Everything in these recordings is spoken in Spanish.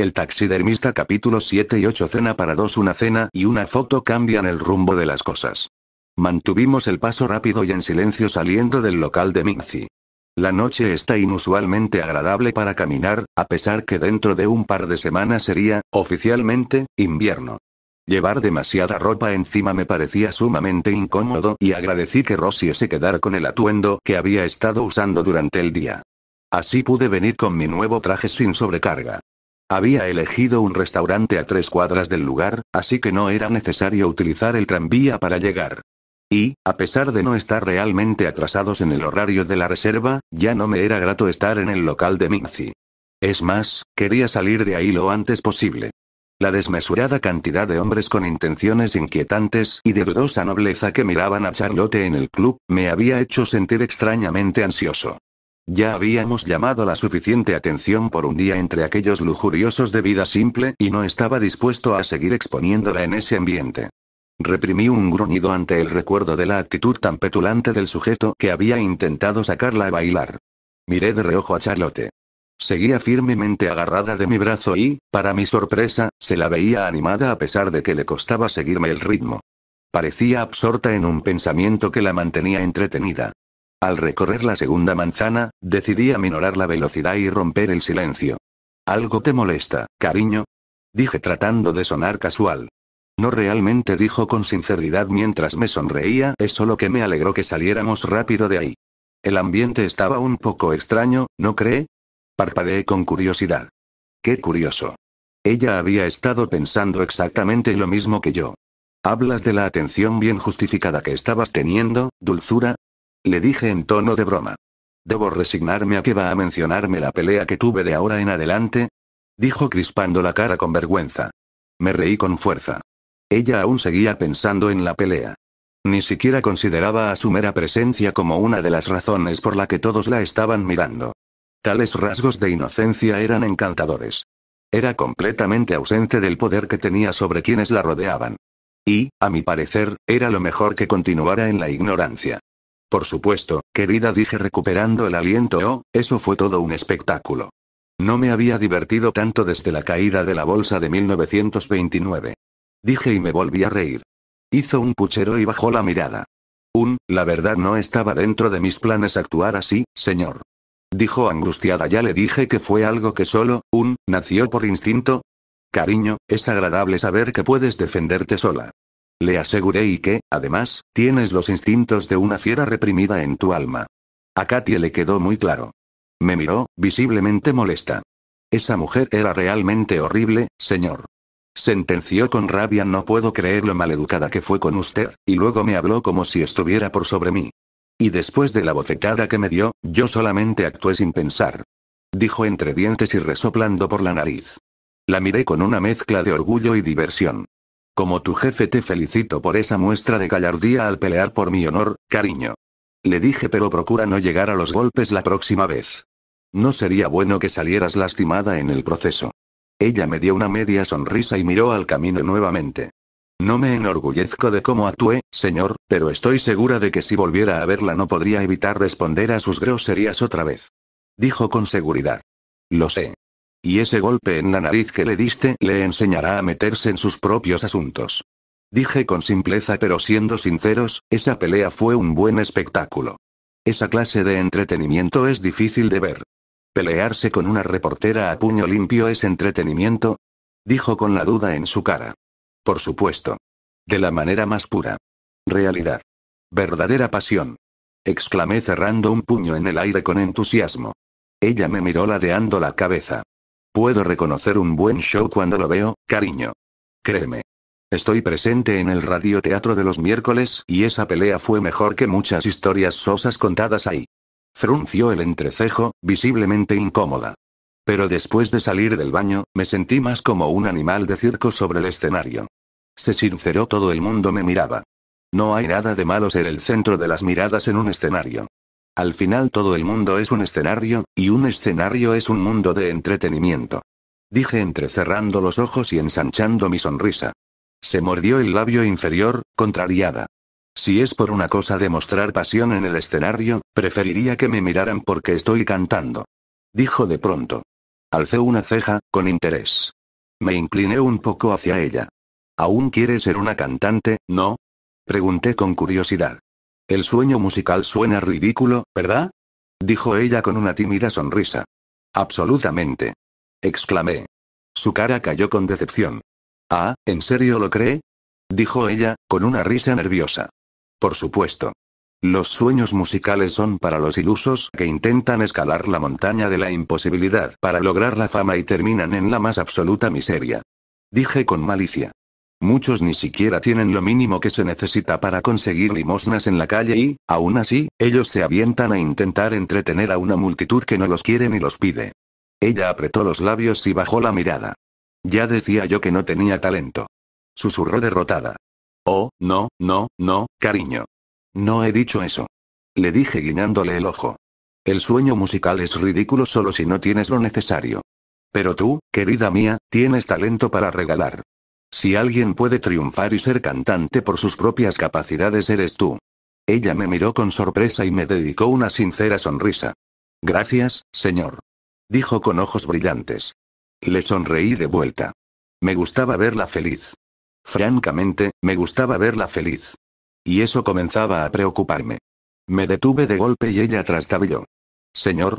El taxidermista capítulo 7 y 8 Cena para dos Una cena y una foto cambian el rumbo de las cosas. Mantuvimos el paso rápido y en silencio saliendo del local de Minzi. La noche está inusualmente agradable para caminar, a pesar que dentro de un par de semanas sería, oficialmente, invierno. Llevar demasiada ropa encima me parecía sumamente incómodo y agradecí que Rossi se quedara con el atuendo que había estado usando durante el día. Así pude venir con mi nuevo traje sin sobrecarga. Había elegido un restaurante a tres cuadras del lugar, así que no era necesario utilizar el tranvía para llegar. Y, a pesar de no estar realmente atrasados en el horario de la reserva, ya no me era grato estar en el local de Minzi. Es más, quería salir de ahí lo antes posible. La desmesurada cantidad de hombres con intenciones inquietantes y de dudosa nobleza que miraban a Charlotte en el club, me había hecho sentir extrañamente ansioso. Ya habíamos llamado la suficiente atención por un día entre aquellos lujuriosos de vida simple y no estaba dispuesto a seguir exponiéndola en ese ambiente. Reprimí un gruñido ante el recuerdo de la actitud tan petulante del sujeto que había intentado sacarla a bailar. Miré de reojo a Charlotte. Seguía firmemente agarrada de mi brazo y, para mi sorpresa, se la veía animada a pesar de que le costaba seguirme el ritmo. Parecía absorta en un pensamiento que la mantenía entretenida. Al recorrer la segunda manzana, decidí aminorar la velocidad y romper el silencio. ¿Algo te molesta, cariño? Dije tratando de sonar casual. No realmente dijo con sinceridad mientras me sonreía, es solo que me alegró que saliéramos rápido de ahí. El ambiente estaba un poco extraño, ¿no cree? Parpadeé con curiosidad. Qué curioso. Ella había estado pensando exactamente lo mismo que yo. ¿Hablas de la atención bien justificada que estabas teniendo, dulzura? Le dije en tono de broma. ¿Debo resignarme a que va a mencionarme la pelea que tuve de ahora en adelante? Dijo crispando la cara con vergüenza. Me reí con fuerza. Ella aún seguía pensando en la pelea. Ni siquiera consideraba a su mera presencia como una de las razones por la que todos la estaban mirando. Tales rasgos de inocencia eran encantadores. Era completamente ausente del poder que tenía sobre quienes la rodeaban. Y, a mi parecer, era lo mejor que continuara en la ignorancia. Por supuesto, querida dije recuperando el aliento. Oh, eso fue todo un espectáculo. No me había divertido tanto desde la caída de la bolsa de 1929. Dije y me volví a reír. Hizo un puchero y bajó la mirada. Un, la verdad no estaba dentro de mis planes actuar así, señor. Dijo angustiada, ya le dije que fue algo que solo, un, nació por instinto. Cariño, es agradable saber que puedes defenderte sola. Le aseguré y que, además, tienes los instintos de una fiera reprimida en tu alma. A Katia le quedó muy claro. Me miró, visiblemente molesta. Esa mujer era realmente horrible, señor. Sentenció con rabia no puedo creer lo maleducada que fue con usted, y luego me habló como si estuviera por sobre mí. Y después de la bofetada que me dio, yo solamente actué sin pensar. Dijo entre dientes y resoplando por la nariz. La miré con una mezcla de orgullo y diversión. Como tu jefe te felicito por esa muestra de gallardía al pelear por mi honor, cariño. Le dije pero procura no llegar a los golpes la próxima vez. No sería bueno que salieras lastimada en el proceso. Ella me dio una media sonrisa y miró al camino nuevamente. No me enorgullezco de cómo actué, señor, pero estoy segura de que si volviera a verla no podría evitar responder a sus groserías otra vez. Dijo con seguridad. Lo sé. Y ese golpe en la nariz que le diste le enseñará a meterse en sus propios asuntos. Dije con simpleza pero siendo sinceros, esa pelea fue un buen espectáculo. Esa clase de entretenimiento es difícil de ver. ¿Pelearse con una reportera a puño limpio es entretenimiento? Dijo con la duda en su cara. Por supuesto. De la manera más pura. Realidad. Verdadera pasión. Exclamé cerrando un puño en el aire con entusiasmo. Ella me miró ladeando la cabeza. Puedo reconocer un buen show cuando lo veo, cariño. Créeme. Estoy presente en el radioteatro de los miércoles y esa pelea fue mejor que muchas historias sosas contadas ahí. Frunció el entrecejo, visiblemente incómoda. Pero después de salir del baño, me sentí más como un animal de circo sobre el escenario. Se sinceró todo el mundo me miraba. No hay nada de malo ser el centro de las miradas en un escenario. Al final todo el mundo es un escenario, y un escenario es un mundo de entretenimiento. Dije entrecerrando los ojos y ensanchando mi sonrisa. Se mordió el labio inferior, contrariada. Si es por una cosa de mostrar pasión en el escenario, preferiría que me miraran porque estoy cantando. Dijo de pronto. Alcé una ceja, con interés. Me incliné un poco hacia ella. ¿Aún quieres ser una cantante, no? Pregunté con curiosidad. El sueño musical suena ridículo, ¿verdad? dijo ella con una tímida sonrisa. Absolutamente. exclamé. Su cara cayó con decepción. Ah, ¿en serio lo cree? dijo ella, con una risa nerviosa. Por supuesto. Los sueños musicales son para los ilusos que intentan escalar la montaña de la imposibilidad para lograr la fama y terminan en la más absoluta miseria. Dije con malicia. Muchos ni siquiera tienen lo mínimo que se necesita para conseguir limosnas en la calle y, aún así, ellos se avientan a intentar entretener a una multitud que no los quiere ni los pide. Ella apretó los labios y bajó la mirada. Ya decía yo que no tenía talento. Susurró derrotada. Oh, no, no, no, cariño. No he dicho eso. Le dije guiñándole el ojo. El sueño musical es ridículo solo si no tienes lo necesario. Pero tú, querida mía, tienes talento para regalar. Si alguien puede triunfar y ser cantante por sus propias capacidades eres tú. Ella me miró con sorpresa y me dedicó una sincera sonrisa. Gracias, señor. Dijo con ojos brillantes. Le sonreí de vuelta. Me gustaba verla feliz. Francamente, me gustaba verla feliz. Y eso comenzaba a preocuparme. Me detuve de golpe y ella trastabilló. Señor.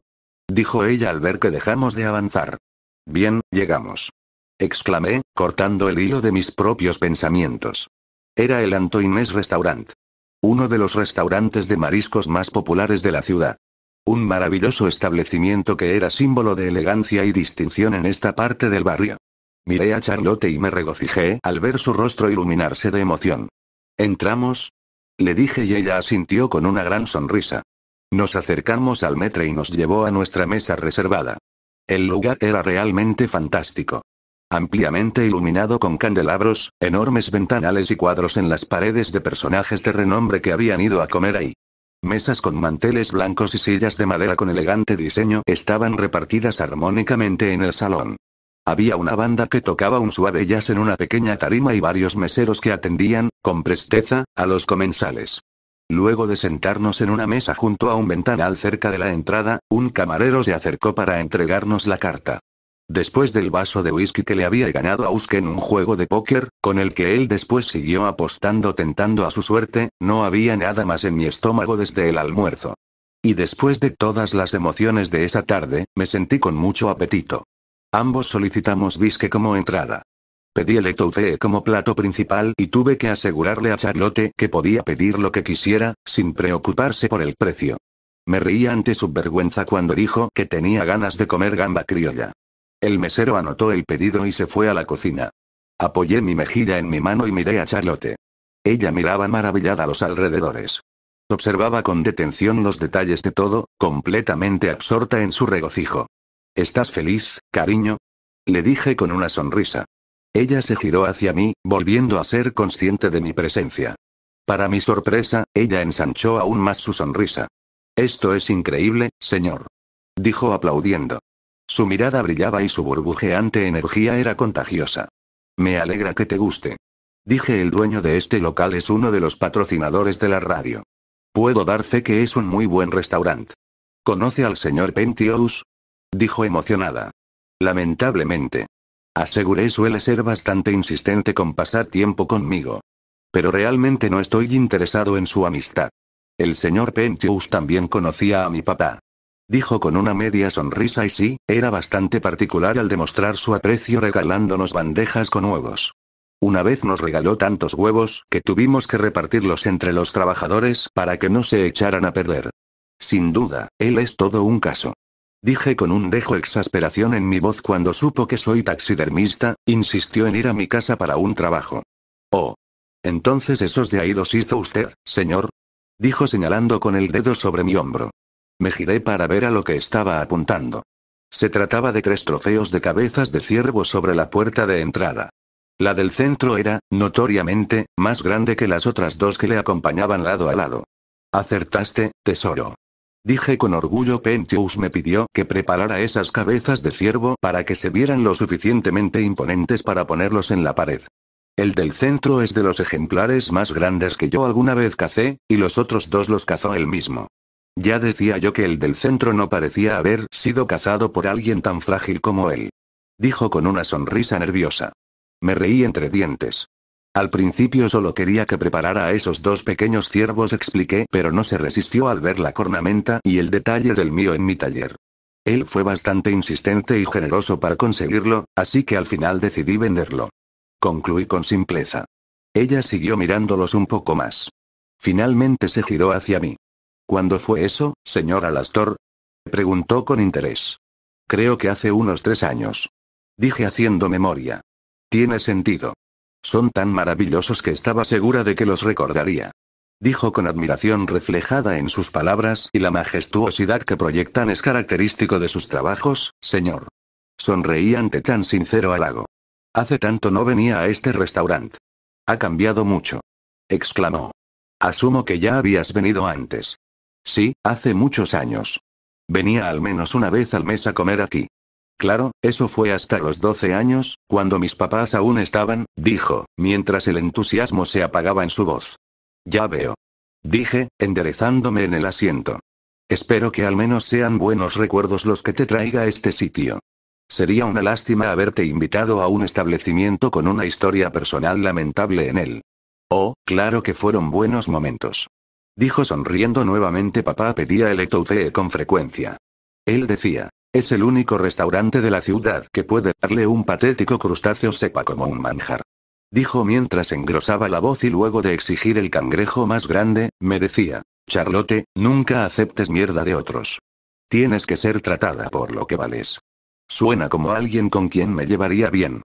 Dijo ella al ver que dejamos de avanzar. Bien, llegamos exclamé, cortando el hilo de mis propios pensamientos. Era el Antoinés Restaurant. Uno de los restaurantes de mariscos más populares de la ciudad. Un maravilloso establecimiento que era símbolo de elegancia y distinción en esta parte del barrio. Miré a Charlotte y me regocijé al ver su rostro iluminarse de emoción. ¿Entramos? Le dije y ella asintió con una gran sonrisa. Nos acercamos al metre y nos llevó a nuestra mesa reservada. El lugar era realmente fantástico ampliamente iluminado con candelabros, enormes ventanales y cuadros en las paredes de personajes de renombre que habían ido a comer ahí. Mesas con manteles blancos y sillas de madera con elegante diseño estaban repartidas armónicamente en el salón. Había una banda que tocaba un suave jazz en una pequeña tarima y varios meseros que atendían, con presteza, a los comensales. Luego de sentarnos en una mesa junto a un ventanal cerca de la entrada, un camarero se acercó para entregarnos la carta. Después del vaso de whisky que le había ganado a Uske en un juego de póker, con el que él después siguió apostando tentando a su suerte, no había nada más en mi estómago desde el almuerzo. Y después de todas las emociones de esa tarde, me sentí con mucho apetito. Ambos solicitamos whisky como entrada. Pedí el etouffee como plato principal y tuve que asegurarle a Charlotte que podía pedir lo que quisiera, sin preocuparse por el precio. Me reía ante su vergüenza cuando dijo que tenía ganas de comer gamba criolla. El mesero anotó el pedido y se fue a la cocina. Apoyé mi mejilla en mi mano y miré a Charlotte. Ella miraba maravillada a los alrededores. Observaba con detención los detalles de todo, completamente absorta en su regocijo. ¿Estás feliz, cariño? Le dije con una sonrisa. Ella se giró hacia mí, volviendo a ser consciente de mi presencia. Para mi sorpresa, ella ensanchó aún más su sonrisa. Esto es increíble, señor. Dijo aplaudiendo. Su mirada brillaba y su burbujeante energía era contagiosa. Me alegra que te guste. Dije el dueño de este local es uno de los patrocinadores de la radio. Puedo dar fe que es un muy buen restaurante. ¿Conoce al señor Pentius? Dijo emocionada. Lamentablemente. Aseguré suele ser bastante insistente con pasar tiempo conmigo. Pero realmente no estoy interesado en su amistad. El señor Pentius también conocía a mi papá dijo con una media sonrisa y sí, era bastante particular al demostrar su aprecio regalándonos bandejas con huevos. Una vez nos regaló tantos huevos que tuvimos que repartirlos entre los trabajadores para que no se echaran a perder. Sin duda, él es todo un caso. Dije con un dejo exasperación en mi voz cuando supo que soy taxidermista, insistió en ir a mi casa para un trabajo. Oh. Entonces esos de ahí los hizo usted, señor. Dijo señalando con el dedo sobre mi hombro. Me giré para ver a lo que estaba apuntando. Se trataba de tres trofeos de cabezas de ciervo sobre la puerta de entrada. La del centro era, notoriamente, más grande que las otras dos que le acompañaban lado a lado. Acertaste, tesoro. Dije con orgullo Pentius me pidió que preparara esas cabezas de ciervo para que se vieran lo suficientemente imponentes para ponerlos en la pared. El del centro es de los ejemplares más grandes que yo alguna vez cacé, y los otros dos los cazó él mismo. Ya decía yo que el del centro no parecía haber sido cazado por alguien tan frágil como él. Dijo con una sonrisa nerviosa. Me reí entre dientes. Al principio solo quería que preparara a esos dos pequeños ciervos, expliqué, pero no se resistió al ver la cornamenta y el detalle del mío en mi taller. Él fue bastante insistente y generoso para conseguirlo, así que al final decidí venderlo. Concluí con simpleza. Ella siguió mirándolos un poco más. Finalmente se giró hacia mí. ¿Cuándo fue eso, señor Alastor? Preguntó con interés. Creo que hace unos tres años. Dije haciendo memoria. Tiene sentido. Son tan maravillosos que estaba segura de que los recordaría. Dijo con admiración reflejada en sus palabras y la majestuosidad que proyectan es característico de sus trabajos, señor. Sonreí ante tan sincero halago. Hace tanto no venía a este restaurante. Ha cambiado mucho. Exclamó. Asumo que ya habías venido antes. Sí, hace muchos años. Venía al menos una vez al mes a comer aquí. Claro, eso fue hasta los 12 años, cuando mis papás aún estaban, dijo, mientras el entusiasmo se apagaba en su voz. Ya veo. Dije, enderezándome en el asiento. Espero que al menos sean buenos recuerdos los que te traiga este sitio. Sería una lástima haberte invitado a un establecimiento con una historia personal lamentable en él. Oh, claro que fueron buenos momentos. Dijo sonriendo nuevamente papá pedía el etouffee con frecuencia. Él decía, es el único restaurante de la ciudad que puede darle un patético crustáceo sepa como un manjar. Dijo mientras engrosaba la voz y luego de exigir el cangrejo más grande, me decía, Charlotte, nunca aceptes mierda de otros. Tienes que ser tratada por lo que vales. Suena como alguien con quien me llevaría bien.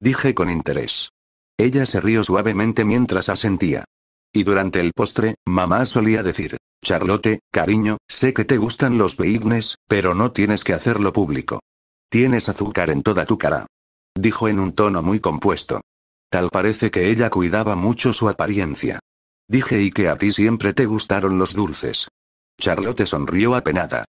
Dije con interés. Ella se rió suavemente mientras asentía. Y durante el postre, mamá solía decir, Charlotte, cariño, sé que te gustan los peignes, pero no tienes que hacerlo público. Tienes azúcar en toda tu cara. Dijo en un tono muy compuesto. Tal parece que ella cuidaba mucho su apariencia. Dije y que a ti siempre te gustaron los dulces. Charlotte sonrió apenada.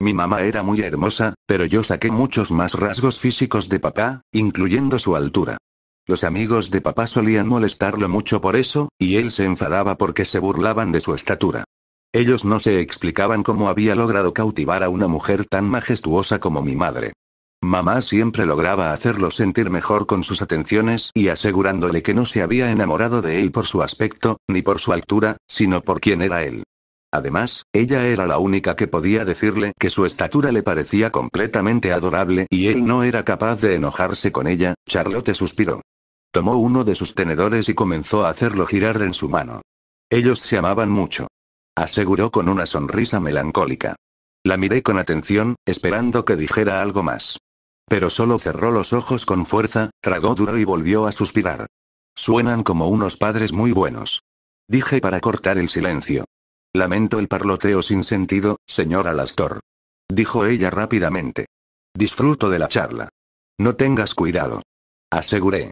Mi mamá era muy hermosa, pero yo saqué muchos más rasgos físicos de papá, incluyendo su altura. Los amigos de papá solían molestarlo mucho por eso, y él se enfadaba porque se burlaban de su estatura. Ellos no se explicaban cómo había logrado cautivar a una mujer tan majestuosa como mi madre. Mamá siempre lograba hacerlo sentir mejor con sus atenciones y asegurándole que no se había enamorado de él por su aspecto, ni por su altura, sino por quién era él. Además, ella era la única que podía decirle que su estatura le parecía completamente adorable y él no era capaz de enojarse con ella, Charlotte suspiró. Tomó uno de sus tenedores y comenzó a hacerlo girar en su mano. Ellos se amaban mucho. Aseguró con una sonrisa melancólica. La miré con atención, esperando que dijera algo más. Pero solo cerró los ojos con fuerza, tragó duro y volvió a suspirar. Suenan como unos padres muy buenos. Dije para cortar el silencio. Lamento el parloteo sin sentido, señora Lastor. Dijo ella rápidamente. Disfruto de la charla. No tengas cuidado. Aseguré.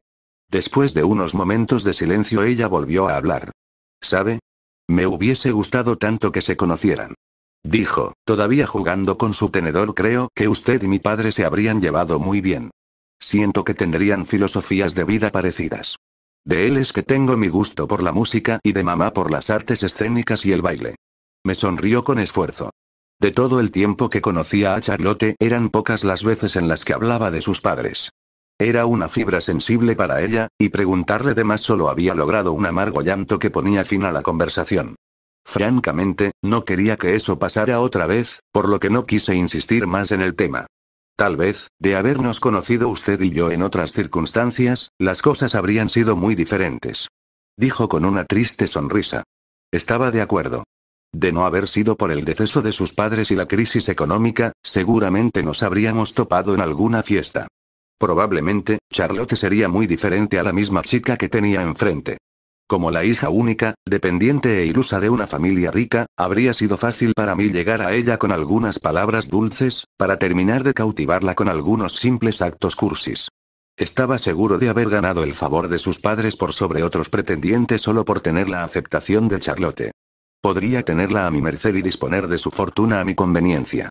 Después de unos momentos de silencio ella volvió a hablar. ¿Sabe? Me hubiese gustado tanto que se conocieran. Dijo, todavía jugando con su tenedor creo que usted y mi padre se habrían llevado muy bien. Siento que tendrían filosofías de vida parecidas. De él es que tengo mi gusto por la música y de mamá por las artes escénicas y el baile. Me sonrió con esfuerzo. De todo el tiempo que conocía a Charlotte eran pocas las veces en las que hablaba de sus padres. Era una fibra sensible para ella, y preguntarle de más solo había logrado un amargo llanto que ponía fin a la conversación. Francamente, no quería que eso pasara otra vez, por lo que no quise insistir más en el tema. Tal vez, de habernos conocido usted y yo en otras circunstancias, las cosas habrían sido muy diferentes. Dijo con una triste sonrisa. Estaba de acuerdo. De no haber sido por el deceso de sus padres y la crisis económica, seguramente nos habríamos topado en alguna fiesta. Probablemente, Charlotte sería muy diferente a la misma chica que tenía enfrente. Como la hija única, dependiente e ilusa de una familia rica, habría sido fácil para mí llegar a ella con algunas palabras dulces, para terminar de cautivarla con algunos simples actos cursis. Estaba seguro de haber ganado el favor de sus padres por sobre otros pretendientes solo por tener la aceptación de Charlotte. Podría tenerla a mi merced y disponer de su fortuna a mi conveniencia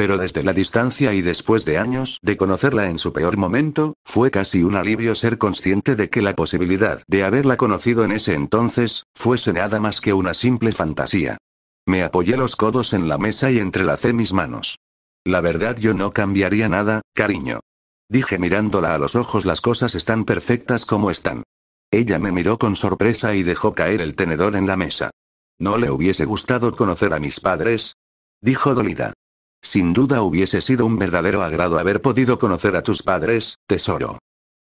pero desde la distancia y después de años de conocerla en su peor momento, fue casi un alivio ser consciente de que la posibilidad de haberla conocido en ese entonces, fuese nada más que una simple fantasía. Me apoyé los codos en la mesa y entrelacé mis manos. La verdad yo no cambiaría nada, cariño. Dije mirándola a los ojos las cosas están perfectas como están. Ella me miró con sorpresa y dejó caer el tenedor en la mesa. ¿No le hubiese gustado conocer a mis padres? Dijo dolida. Sin duda hubiese sido un verdadero agrado haber podido conocer a tus padres, tesoro.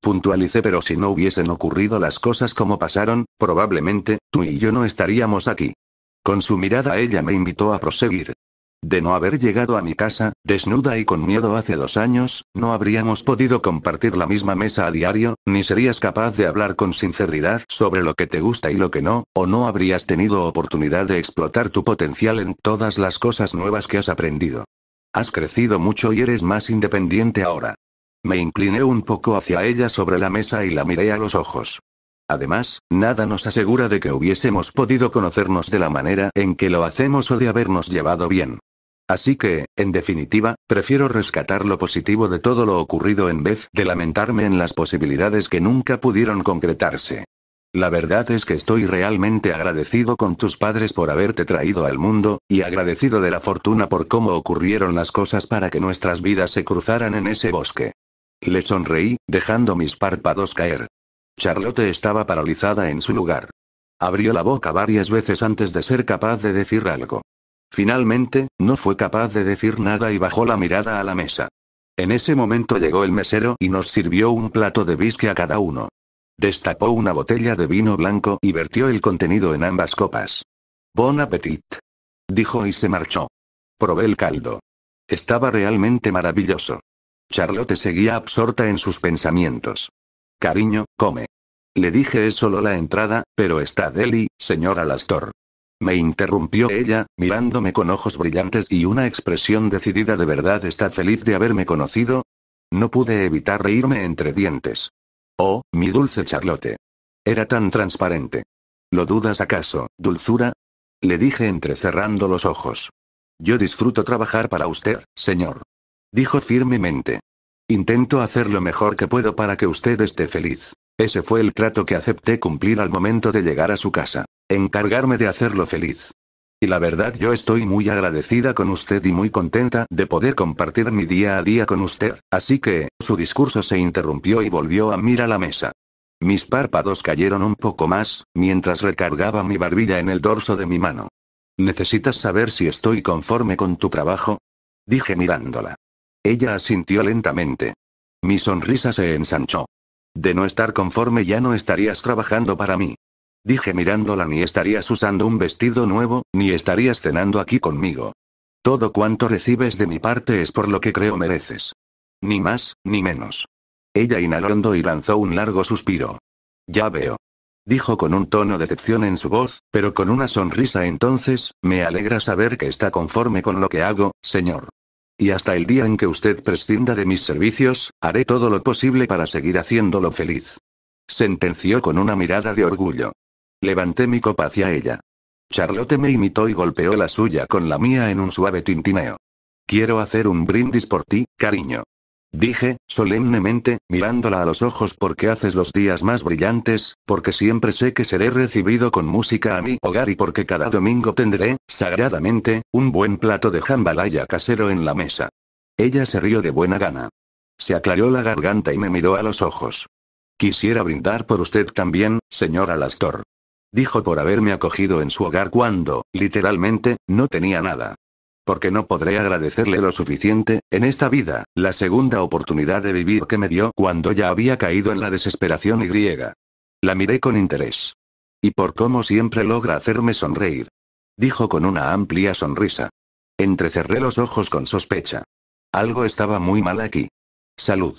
Puntualicé pero si no hubiesen ocurrido las cosas como pasaron, probablemente, tú y yo no estaríamos aquí. Con su mirada ella me invitó a proseguir. De no haber llegado a mi casa, desnuda y con miedo hace dos años, no habríamos podido compartir la misma mesa a diario, ni serías capaz de hablar con sinceridad sobre lo que te gusta y lo que no, o no habrías tenido oportunidad de explotar tu potencial en todas las cosas nuevas que has aprendido. Has crecido mucho y eres más independiente ahora. Me incliné un poco hacia ella sobre la mesa y la miré a los ojos. Además, nada nos asegura de que hubiésemos podido conocernos de la manera en que lo hacemos o de habernos llevado bien. Así que, en definitiva, prefiero rescatar lo positivo de todo lo ocurrido en vez de lamentarme en las posibilidades que nunca pudieron concretarse. La verdad es que estoy realmente agradecido con tus padres por haberte traído al mundo, y agradecido de la fortuna por cómo ocurrieron las cosas para que nuestras vidas se cruzaran en ese bosque. Le sonreí, dejando mis párpados caer. Charlotte estaba paralizada en su lugar. Abrió la boca varias veces antes de ser capaz de decir algo. Finalmente, no fue capaz de decir nada y bajó la mirada a la mesa. En ese momento llegó el mesero y nos sirvió un plato de bisque a cada uno. Destapó una botella de vino blanco y vertió el contenido en ambas copas. Bon appetit. Dijo y se marchó. Probé el caldo. Estaba realmente maravilloso. Charlotte seguía absorta en sus pensamientos. Cariño, come. Le dije es solo la entrada, pero está Deli, señora Lastor. Me interrumpió ella, mirándome con ojos brillantes y una expresión decidida de verdad está feliz de haberme conocido. No pude evitar reírme entre dientes. Oh, mi dulce Charlotte. Era tan transparente. ¿Lo dudas acaso, dulzura? Le dije entrecerrando los ojos. Yo disfruto trabajar para usted, señor. Dijo firmemente. Intento hacer lo mejor que puedo para que usted esté feliz. Ese fue el trato que acepté cumplir al momento de llegar a su casa. Encargarme de hacerlo feliz. Y la verdad yo estoy muy agradecida con usted y muy contenta de poder compartir mi día a día con usted, así que, su discurso se interrumpió y volvió a mirar la mesa. Mis párpados cayeron un poco más, mientras recargaba mi barbilla en el dorso de mi mano. ¿Necesitas saber si estoy conforme con tu trabajo? Dije mirándola. Ella asintió lentamente. Mi sonrisa se ensanchó. De no estar conforme ya no estarías trabajando para mí. Dije mirándola ni estarías usando un vestido nuevo, ni estarías cenando aquí conmigo. Todo cuanto recibes de mi parte es por lo que creo mereces. Ni más, ni menos. Ella inhaló hondo y lanzó un largo suspiro. Ya veo. Dijo con un tono de decepción en su voz, pero con una sonrisa entonces, me alegra saber que está conforme con lo que hago, señor. Y hasta el día en que usted prescinda de mis servicios, haré todo lo posible para seguir haciéndolo feliz. Sentenció con una mirada de orgullo. Levanté mi copa hacia ella. Charlotte me imitó y golpeó la suya con la mía en un suave tintineo. Quiero hacer un brindis por ti, cariño. Dije, solemnemente, mirándola a los ojos porque haces los días más brillantes, porque siempre sé que seré recibido con música a mi hogar y porque cada domingo tendré, sagradamente, un buen plato de jambalaya casero en la mesa. Ella se rió de buena gana. Se aclaró la garganta y me miró a los ojos. Quisiera brindar por usted también, señora Lastor. Dijo por haberme acogido en su hogar cuando, literalmente, no tenía nada. Porque no podré agradecerle lo suficiente, en esta vida, la segunda oportunidad de vivir que me dio cuando ya había caído en la desesperación y griega. La miré con interés. Y por cómo siempre logra hacerme sonreír. Dijo con una amplia sonrisa. Entrecerré los ojos con sospecha. Algo estaba muy mal aquí. Salud.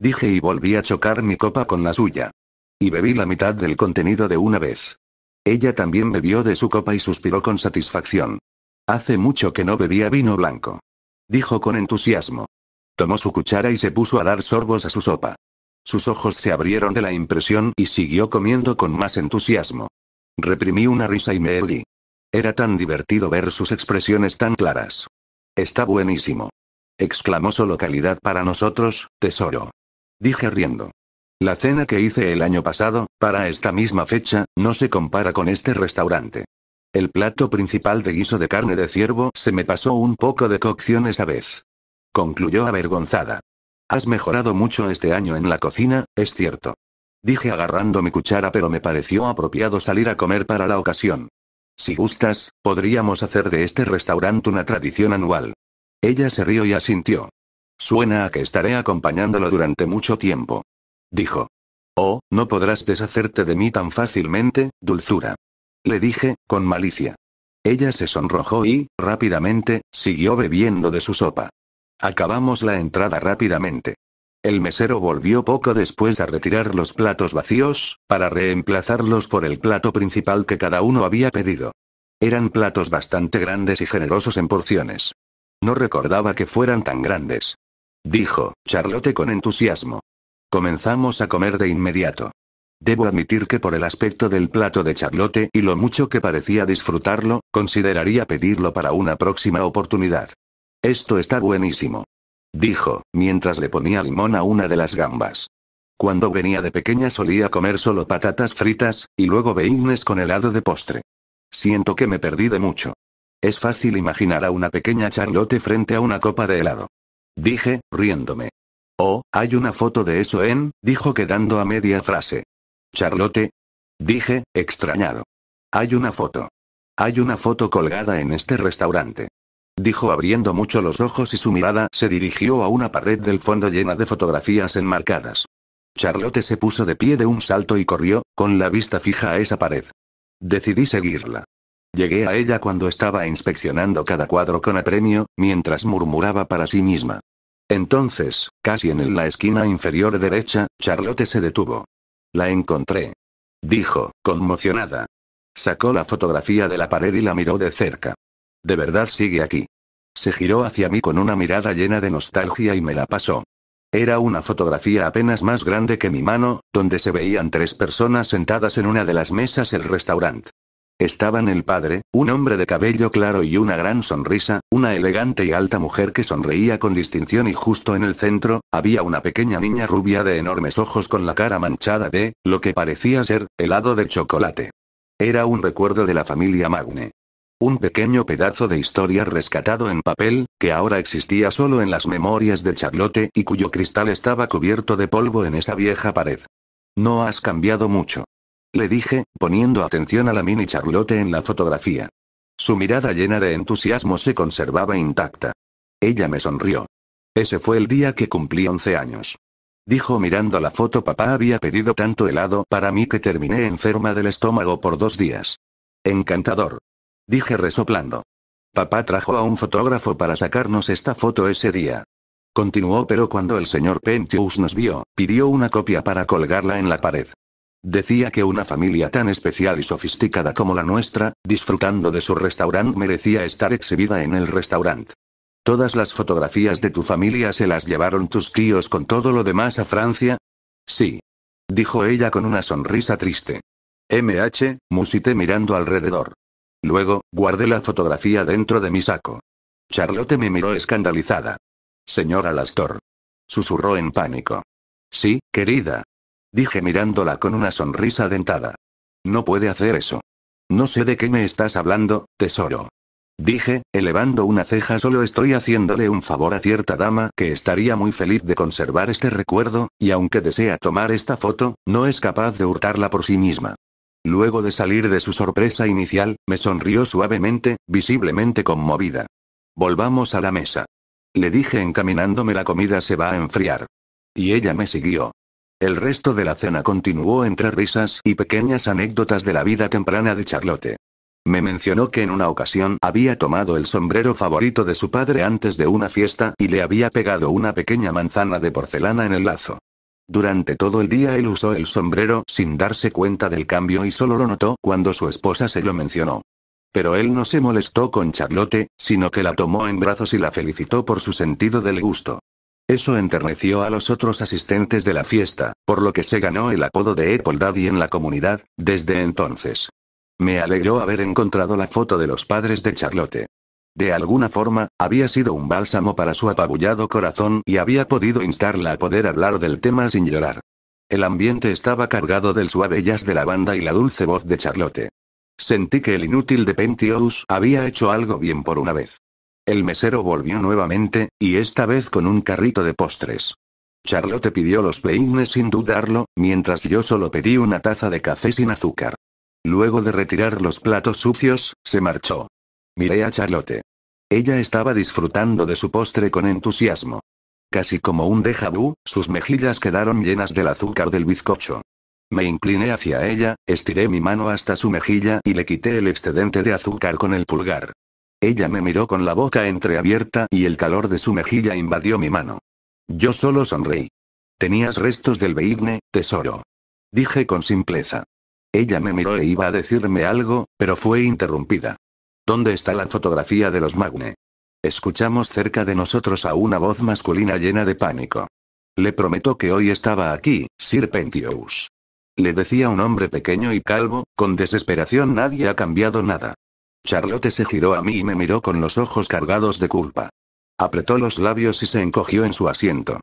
Dije y volví a chocar mi copa con la suya. Y bebí la mitad del contenido de una vez. Ella también bebió de su copa y suspiró con satisfacción. Hace mucho que no bebía vino blanco. Dijo con entusiasmo. Tomó su cuchara y se puso a dar sorbos a su sopa. Sus ojos se abrieron de la impresión y siguió comiendo con más entusiasmo. Reprimí una risa y me erguí. Era tan divertido ver sus expresiones tan claras. Está buenísimo. Exclamó su localidad para nosotros, tesoro. Dije riendo. La cena que hice el año pasado, para esta misma fecha, no se compara con este restaurante. El plato principal de guiso de carne de ciervo se me pasó un poco de cocción esa vez. Concluyó avergonzada. Has mejorado mucho este año en la cocina, es cierto. Dije agarrando mi cuchara pero me pareció apropiado salir a comer para la ocasión. Si gustas, podríamos hacer de este restaurante una tradición anual. Ella se rió y asintió. Suena a que estaré acompañándolo durante mucho tiempo. Dijo. Oh, no podrás deshacerte de mí tan fácilmente, dulzura. Le dije, con malicia. Ella se sonrojó y, rápidamente, siguió bebiendo de su sopa. Acabamos la entrada rápidamente. El mesero volvió poco después a retirar los platos vacíos, para reemplazarlos por el plato principal que cada uno había pedido. Eran platos bastante grandes y generosos en porciones. No recordaba que fueran tan grandes. Dijo, Charlotte con entusiasmo. Comenzamos a comer de inmediato. Debo admitir que por el aspecto del plato de charlote y lo mucho que parecía disfrutarlo, consideraría pedirlo para una próxima oportunidad. Esto está buenísimo. Dijo, mientras le ponía limón a una de las gambas. Cuando venía de pequeña solía comer solo patatas fritas, y luego beignes con helado de postre. Siento que me perdí de mucho. Es fácil imaginar a una pequeña charlote frente a una copa de helado. Dije, riéndome. Oh, hay una foto de eso en, dijo quedando a media frase. Charlotte. Dije, extrañado. Hay una foto. Hay una foto colgada en este restaurante. Dijo abriendo mucho los ojos y su mirada se dirigió a una pared del fondo llena de fotografías enmarcadas. Charlotte se puso de pie de un salto y corrió, con la vista fija a esa pared. Decidí seguirla. Llegué a ella cuando estaba inspeccionando cada cuadro con apremio, mientras murmuraba para sí misma. Entonces, casi en la esquina inferior derecha, Charlotte se detuvo. La encontré. Dijo, conmocionada. Sacó la fotografía de la pared y la miró de cerca. De verdad sigue aquí. Se giró hacia mí con una mirada llena de nostalgia y me la pasó. Era una fotografía apenas más grande que mi mano, donde se veían tres personas sentadas en una de las mesas del restaurante. Estaban el padre, un hombre de cabello claro y una gran sonrisa, una elegante y alta mujer que sonreía con distinción y justo en el centro, había una pequeña niña rubia de enormes ojos con la cara manchada de, lo que parecía ser, helado de chocolate. Era un recuerdo de la familia Magne. Un pequeño pedazo de historia rescatado en papel, que ahora existía solo en las memorias de Charlotte y cuyo cristal estaba cubierto de polvo en esa vieja pared. No has cambiado mucho. Le dije, poniendo atención a la mini charlote en la fotografía. Su mirada llena de entusiasmo se conservaba intacta. Ella me sonrió. Ese fue el día que cumplí 11 años. Dijo mirando la foto papá había pedido tanto helado para mí que terminé enferma del estómago por dos días. Encantador. Dije resoplando. Papá trajo a un fotógrafo para sacarnos esta foto ese día. Continuó pero cuando el señor Pentius nos vio, pidió una copia para colgarla en la pared. Decía que una familia tan especial y sofisticada como la nuestra, disfrutando de su restaurante, merecía estar exhibida en el restaurante. Todas las fotografías de tu familia se las llevaron tus tíos con todo lo demás a Francia. Sí. Dijo ella con una sonrisa triste. MH, musité mirando alrededor. Luego, guardé la fotografía dentro de mi saco. Charlotte me miró escandalizada. Señora Lastor. Susurró en pánico. Sí, querida, Dije mirándola con una sonrisa dentada. No puede hacer eso. No sé de qué me estás hablando, tesoro. Dije, elevando una ceja, solo estoy haciéndole un favor a cierta dama que estaría muy feliz de conservar este recuerdo, y aunque desea tomar esta foto, no es capaz de hurtarla por sí misma. Luego de salir de su sorpresa inicial, me sonrió suavemente, visiblemente conmovida. Volvamos a la mesa. Le dije encaminándome la comida se va a enfriar. Y ella me siguió. El resto de la cena continuó entre risas y pequeñas anécdotas de la vida temprana de Charlotte. Me mencionó que en una ocasión había tomado el sombrero favorito de su padre antes de una fiesta y le había pegado una pequeña manzana de porcelana en el lazo. Durante todo el día él usó el sombrero sin darse cuenta del cambio y solo lo notó cuando su esposa se lo mencionó. Pero él no se molestó con Charlotte, sino que la tomó en brazos y la felicitó por su sentido del gusto. Eso enterneció a los otros asistentes de la fiesta, por lo que se ganó el apodo de Apple Daddy en la comunidad, desde entonces. Me alegró haber encontrado la foto de los padres de Charlotte. De alguna forma, había sido un bálsamo para su apabullado corazón y había podido instarla a poder hablar del tema sin llorar. El ambiente estaba cargado del suave jazz de la banda y la dulce voz de Charlotte. Sentí que el inútil de Pentius había hecho algo bien por una vez. El mesero volvió nuevamente, y esta vez con un carrito de postres. Charlotte pidió los peines sin dudarlo, mientras yo solo pedí una taza de café sin azúcar. Luego de retirar los platos sucios, se marchó. Miré a Charlotte. Ella estaba disfrutando de su postre con entusiasmo. Casi como un déjà vu, sus mejillas quedaron llenas del azúcar del bizcocho. Me incliné hacia ella, estiré mi mano hasta su mejilla y le quité el excedente de azúcar con el pulgar. Ella me miró con la boca entreabierta y el calor de su mejilla invadió mi mano. Yo solo sonreí. Tenías restos del Beigne, tesoro. Dije con simpleza. Ella me miró e iba a decirme algo, pero fue interrumpida. ¿Dónde está la fotografía de los Magne? Escuchamos cerca de nosotros a una voz masculina llena de pánico. Le prometo que hoy estaba aquí, Sir Le decía un hombre pequeño y calvo, con desesperación nadie ha cambiado nada. Charlotte se giró a mí y me miró con los ojos cargados de culpa. Apretó los labios y se encogió en su asiento.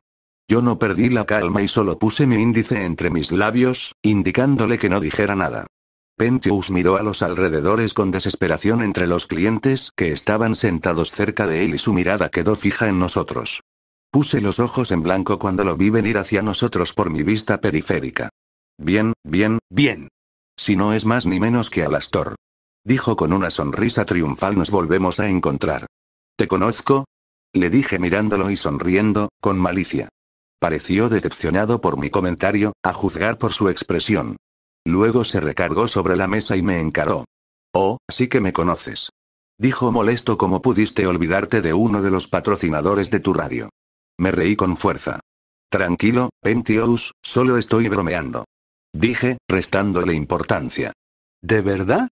Yo no perdí la calma y solo puse mi índice entre mis labios, indicándole que no dijera nada. Pentheus miró a los alrededores con desesperación entre los clientes que estaban sentados cerca de él y su mirada quedó fija en nosotros. Puse los ojos en blanco cuando lo vi venir hacia nosotros por mi vista periférica. Bien, bien, bien. Si no es más ni menos que Alastor. Dijo con una sonrisa triunfal nos volvemos a encontrar. ¿Te conozco? Le dije mirándolo y sonriendo, con malicia. Pareció decepcionado por mi comentario, a juzgar por su expresión. Luego se recargó sobre la mesa y me encaró. Oh, sí que me conoces. Dijo molesto como pudiste olvidarte de uno de los patrocinadores de tu radio. Me reí con fuerza. Tranquilo, Pentius, solo estoy bromeando. Dije, restándole importancia. ¿De verdad?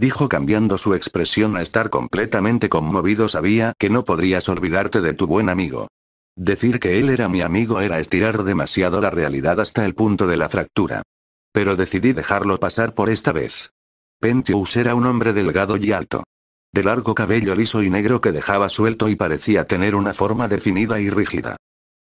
dijo cambiando su expresión a estar completamente conmovido, sabía que no podrías olvidarte de tu buen amigo. Decir que él era mi amigo era estirar demasiado la realidad hasta el punto de la fractura. Pero decidí dejarlo pasar por esta vez. Pentius era un hombre delgado y alto. De largo cabello liso y negro que dejaba suelto y parecía tener una forma definida y rígida.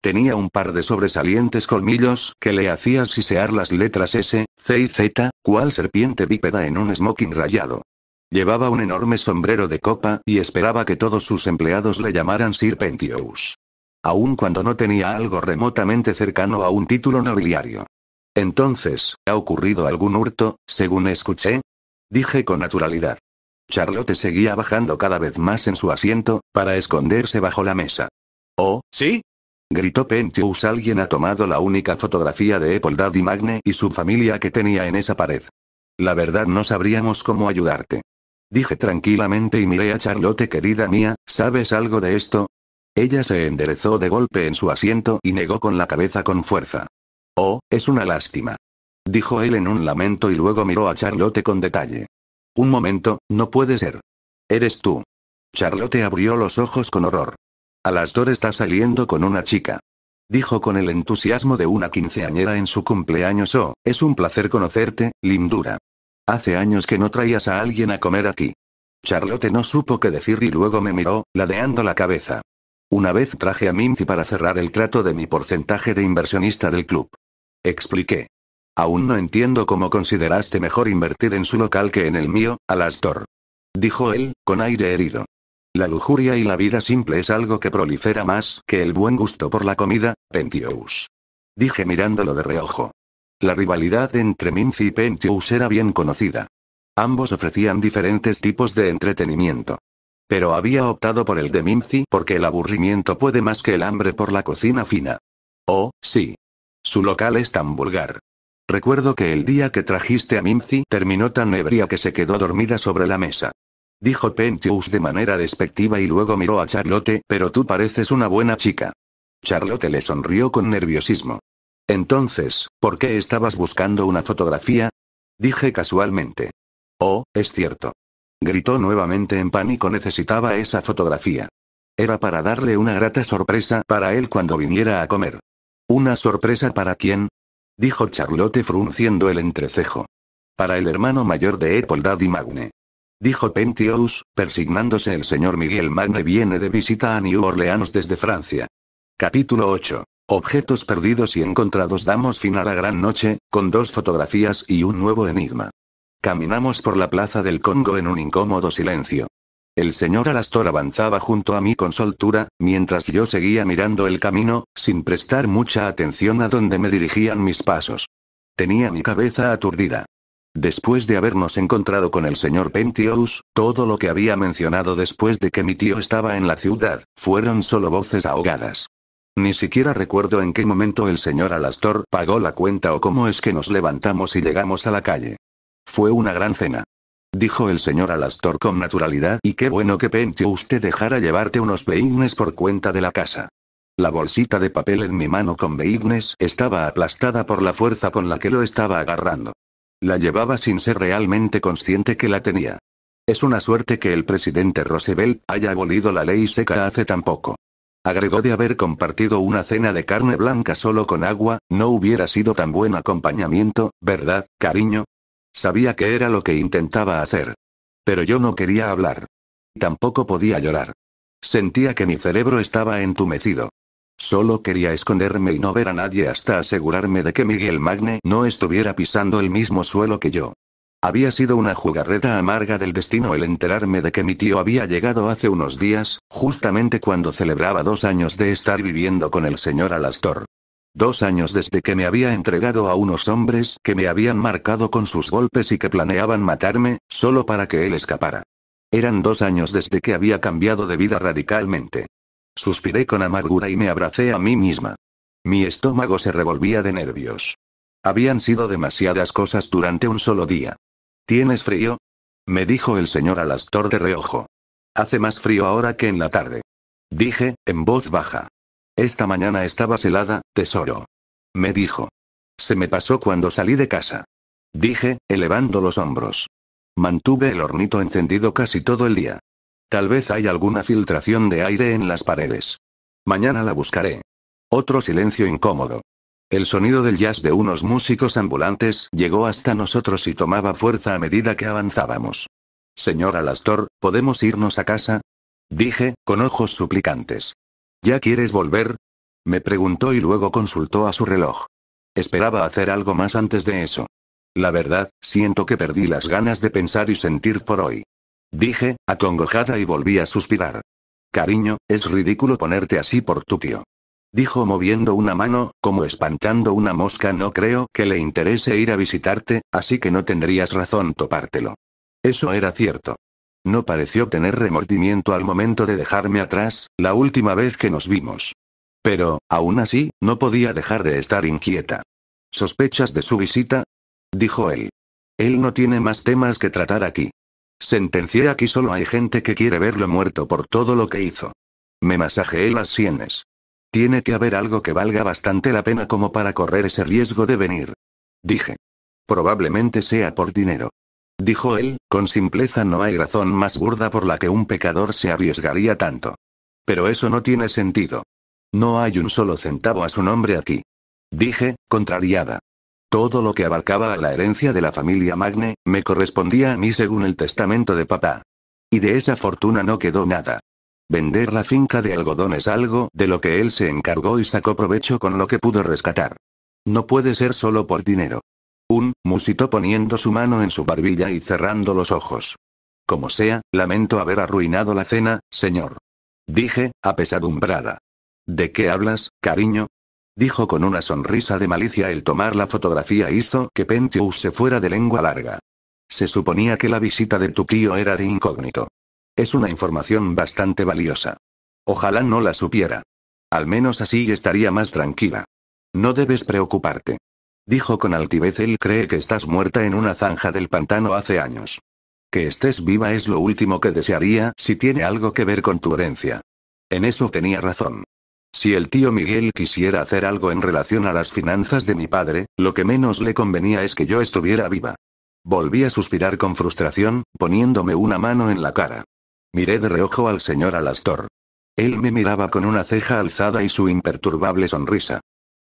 Tenía un par de sobresalientes colmillos que le hacía sisear las letras S, C y Z, cual serpiente bípeda en un smoking rayado. Llevaba un enorme sombrero de copa y esperaba que todos sus empleados le llamaran Serpentious. Aun cuando no tenía algo remotamente cercano a un título nobiliario. Entonces, ¿ha ocurrido algún hurto, según escuché? Dije con naturalidad. Charlotte seguía bajando cada vez más en su asiento, para esconderse bajo la mesa. Oh, ¿sí? Gritó Pentius alguien ha tomado la única fotografía de Apple y Magne y su familia que tenía en esa pared. La verdad no sabríamos cómo ayudarte. Dije tranquilamente y miré a Charlotte querida mía, ¿sabes algo de esto? Ella se enderezó de golpe en su asiento y negó con la cabeza con fuerza. Oh, es una lástima. Dijo él en un lamento y luego miró a Charlotte con detalle. Un momento, no puede ser. Eres tú. Charlotte abrió los ojos con horror. Alastor está saliendo con una chica. Dijo con el entusiasmo de una quinceañera en su cumpleaños. Oh, es un placer conocerte, lindura. Hace años que no traías a alguien a comer aquí. Charlotte no supo qué decir y luego me miró, ladeando la cabeza. Una vez traje a Mimsy para cerrar el trato de mi porcentaje de inversionista del club. Expliqué. Aún no entiendo cómo consideraste mejor invertir en su local que en el mío, Alastor. Dijo él, con aire herido. La lujuria y la vida simple es algo que prolifera más que el buen gusto por la comida, Pentius. Dije mirándolo de reojo. La rivalidad entre Mimsy y Pentius era bien conocida. Ambos ofrecían diferentes tipos de entretenimiento. Pero había optado por el de Minci porque el aburrimiento puede más que el hambre por la cocina fina. Oh, sí. Su local es tan vulgar. Recuerdo que el día que trajiste a Mimzi terminó tan ebria que se quedó dormida sobre la mesa dijo Pentius de manera despectiva y luego miró a Charlotte, pero tú pareces una buena chica. Charlotte le sonrió con nerviosismo. Entonces, ¿por qué estabas buscando una fotografía? Dije casualmente. Oh, es cierto. Gritó nuevamente en pánico necesitaba esa fotografía. Era para darle una grata sorpresa para él cuando viniera a comer. ¿Una sorpresa para quién? Dijo Charlotte frunciendo el entrecejo. Para el hermano mayor de Apple y Magne. Dijo Pentius, persignándose el señor Miguel Magne viene de visita a New Orleans desde Francia. Capítulo 8. Objetos perdidos y encontrados damos fin a la gran noche, con dos fotografías y un nuevo enigma. Caminamos por la plaza del Congo en un incómodo silencio. El señor Alastor avanzaba junto a mí con soltura, mientras yo seguía mirando el camino, sin prestar mucha atención a dónde me dirigían mis pasos. Tenía mi cabeza aturdida. Después de habernos encontrado con el señor Pentius, todo lo que había mencionado después de que mi tío estaba en la ciudad, fueron solo voces ahogadas. Ni siquiera recuerdo en qué momento el señor Alastor pagó la cuenta o cómo es que nos levantamos y llegamos a la calle. Fue una gran cena. Dijo el señor Alastor con naturalidad y qué bueno que Pentius te dejara llevarte unos beignes por cuenta de la casa. La bolsita de papel en mi mano con beignes estaba aplastada por la fuerza con la que lo estaba agarrando. La llevaba sin ser realmente consciente que la tenía. Es una suerte que el presidente Roosevelt haya abolido la ley seca hace tan poco. Agregó de haber compartido una cena de carne blanca solo con agua, no hubiera sido tan buen acompañamiento, ¿verdad, cariño? Sabía que era lo que intentaba hacer. Pero yo no quería hablar. Tampoco podía llorar. Sentía que mi cerebro estaba entumecido. Solo quería esconderme y no ver a nadie hasta asegurarme de que Miguel Magne no estuviera pisando el mismo suelo que yo. Había sido una jugarreta amarga del destino el enterarme de que mi tío había llegado hace unos días, justamente cuando celebraba dos años de estar viviendo con el señor Alastor. Dos años desde que me había entregado a unos hombres que me habían marcado con sus golpes y que planeaban matarme, solo para que él escapara. Eran dos años desde que había cambiado de vida radicalmente. Suspiré con amargura y me abracé a mí misma. Mi estómago se revolvía de nervios. Habían sido demasiadas cosas durante un solo día. ¿Tienes frío? me dijo el señor Alastor de reojo. Hace más frío ahora que en la tarde. Dije, en voz baja. Esta mañana estaba helada, tesoro. Me dijo. Se me pasó cuando salí de casa. Dije, elevando los hombros. Mantuve el hornito encendido casi todo el día. Tal vez hay alguna filtración de aire en las paredes. Mañana la buscaré. Otro silencio incómodo. El sonido del jazz de unos músicos ambulantes llegó hasta nosotros y tomaba fuerza a medida que avanzábamos. Señora Lastor, ¿podemos irnos a casa? Dije, con ojos suplicantes. ¿Ya quieres volver? Me preguntó y luego consultó a su reloj. Esperaba hacer algo más antes de eso. La verdad, siento que perdí las ganas de pensar y sentir por hoy. Dije, acongojada y volví a suspirar. Cariño, es ridículo ponerte así por tu tío. Dijo moviendo una mano, como espantando una mosca. No creo que le interese ir a visitarte, así que no tendrías razón topártelo. Eso era cierto. No pareció tener remordimiento al momento de dejarme atrás, la última vez que nos vimos. Pero, aún así, no podía dejar de estar inquieta. ¿Sospechas de su visita? Dijo él. Él no tiene más temas que tratar aquí. Sentencié aquí solo hay gente que quiere verlo muerto por todo lo que hizo. Me masajeé las sienes. Tiene que haber algo que valga bastante la pena como para correr ese riesgo de venir. Dije. Probablemente sea por dinero. Dijo él, con simpleza no hay razón más burda por la que un pecador se arriesgaría tanto. Pero eso no tiene sentido. No hay un solo centavo a su nombre aquí. Dije, contrariada. Todo lo que abarcaba a la herencia de la familia Magne, me correspondía a mí según el testamento de papá. Y de esa fortuna no quedó nada. Vender la finca de algodón es algo de lo que él se encargó y sacó provecho con lo que pudo rescatar. No puede ser solo por dinero. Un, musitó poniendo su mano en su barbilla y cerrando los ojos. Como sea, lamento haber arruinado la cena, señor. Dije, apesadumbrada. ¿De qué hablas, cariño? Dijo con una sonrisa de malicia el tomar la fotografía hizo que Pentheus se fuera de lengua larga. Se suponía que la visita de tu tío era de incógnito. Es una información bastante valiosa. Ojalá no la supiera. Al menos así estaría más tranquila. No debes preocuparte. Dijo con altivez él cree que estás muerta en una zanja del pantano hace años. Que estés viva es lo último que desearía si tiene algo que ver con tu herencia. En eso tenía razón. Si el tío Miguel quisiera hacer algo en relación a las finanzas de mi padre, lo que menos le convenía es que yo estuviera viva. Volví a suspirar con frustración, poniéndome una mano en la cara. Miré de reojo al señor Alastor. Él me miraba con una ceja alzada y su imperturbable sonrisa.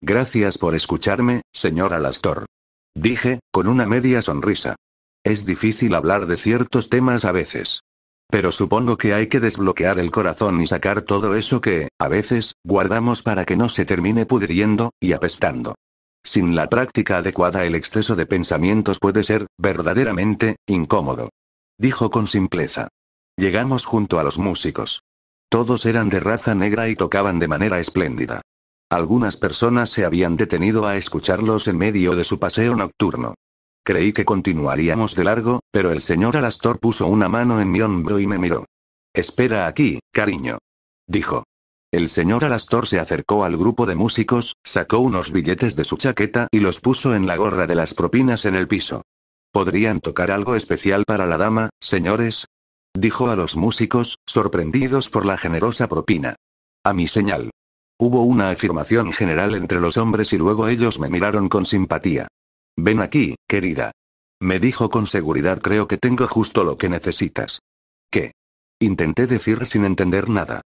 Gracias por escucharme, señor Alastor. Dije, con una media sonrisa. Es difícil hablar de ciertos temas a veces. Pero supongo que hay que desbloquear el corazón y sacar todo eso que, a veces, guardamos para que no se termine pudriendo, y apestando. Sin la práctica adecuada el exceso de pensamientos puede ser, verdaderamente, incómodo. Dijo con simpleza. Llegamos junto a los músicos. Todos eran de raza negra y tocaban de manera espléndida. Algunas personas se habían detenido a escucharlos en medio de su paseo nocturno. Creí que continuaríamos de largo, pero el señor Alastor puso una mano en mi hombro y me miró. Espera aquí, cariño. Dijo. El señor Alastor se acercó al grupo de músicos, sacó unos billetes de su chaqueta y los puso en la gorra de las propinas en el piso. ¿Podrían tocar algo especial para la dama, señores? Dijo a los músicos, sorprendidos por la generosa propina. A mi señal. Hubo una afirmación general entre los hombres y luego ellos me miraron con simpatía. Ven aquí, querida. Me dijo con seguridad creo que tengo justo lo que necesitas. ¿Qué? Intenté decir sin entender nada.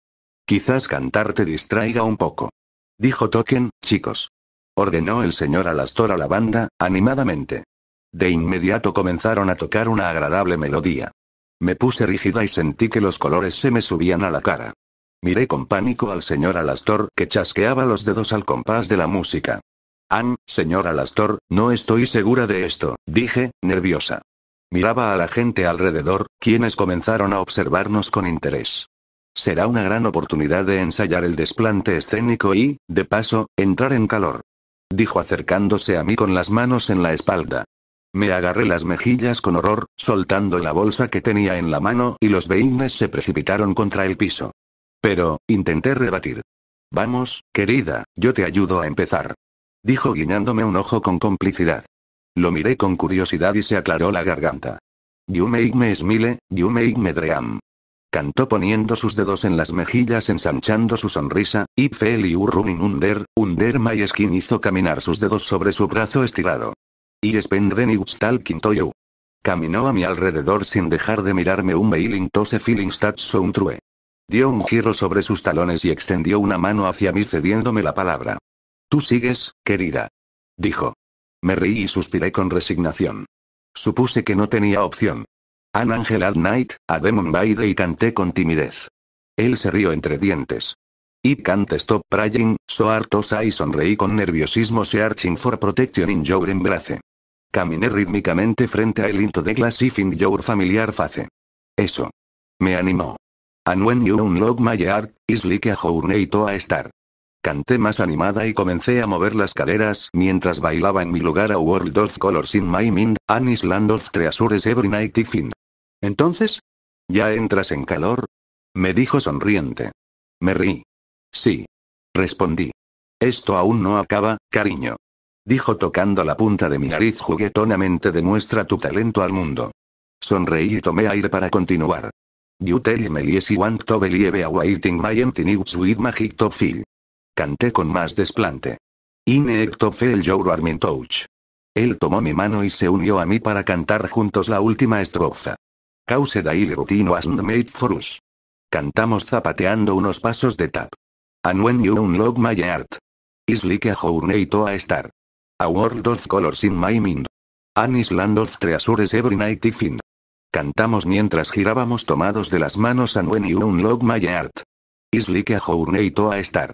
Quizás cantar te distraiga un poco. Dijo Token, chicos. Ordenó el señor Alastor a la banda, animadamente. De inmediato comenzaron a tocar una agradable melodía. Me puse rígida y sentí que los colores se me subían a la cara. Miré con pánico al señor Alastor que chasqueaba los dedos al compás de la música. Ann, ah, señora Lastor, no estoy segura de esto, dije, nerviosa. Miraba a la gente alrededor, quienes comenzaron a observarnos con interés. Será una gran oportunidad de ensayar el desplante escénico y, de paso, entrar en calor. Dijo acercándose a mí con las manos en la espalda. Me agarré las mejillas con horror, soltando la bolsa que tenía en la mano y los beines se precipitaron contra el piso. Pero, intenté rebatir. Vamos, querida, yo te ayudo a empezar dijo guiñándome un ojo con complicidad. Lo miré con curiosidad y se aclaró la garganta. You make me smile, you make me dream. Cantó poniendo sus dedos en las mejillas ensanchando su sonrisa, y fell you running under, under my skin hizo caminar sus dedos sobre su brazo estirado. Y spend y talking Caminó a mi alrededor sin dejar de mirarme un mailing tose feeling that sound true. Dio un giro sobre sus talones y extendió una mano hacia mí cediéndome la palabra. Tú sigues, querida. Dijo. Me reí y suspiré con resignación. Supuse que no tenía opción. An Angel at Night, a Demon Baide y canté con timidez. Él se rió entre dientes. Y can't stop praying, so artosa y sonreí con nerviosismo searching for protection in your embrace. Caminé rítmicamente frente a el into the glass if in your familiar face. Eso. Me animó. And when you unlock my heart, is like a journey to a star. Canté más animada y comencé a mover las caderas mientras bailaba en mi lugar a World of Colors in My Mind, Anisland Land of Treasures Every Night y Fin. Entonces? ¿Ya entras en calor? Me dijo sonriente. Me reí. Sí. Respondí. Esto aún no acaba, cariño. Dijo tocando la punta de mi nariz juguetonamente demuestra tu talento al mundo. Sonreí y tomé aire para continuar. You tell me yes you want to believe a waiting my empty with magic to feel. Canté con más desplante. Ine fe el Armin touch. Él tomó mi mano y se unió a mí para cantar juntos la última estrofa. Cause il rutino asn't made for us. Cantamos zapateando unos pasos de tap. And when you unlock my heart. Is like a journey to a star. A world of colors in my mind. An island of treasures every night I find. Cantamos mientras girábamos tomados de las manos and when you unlock my heart. Is like a journey to a star.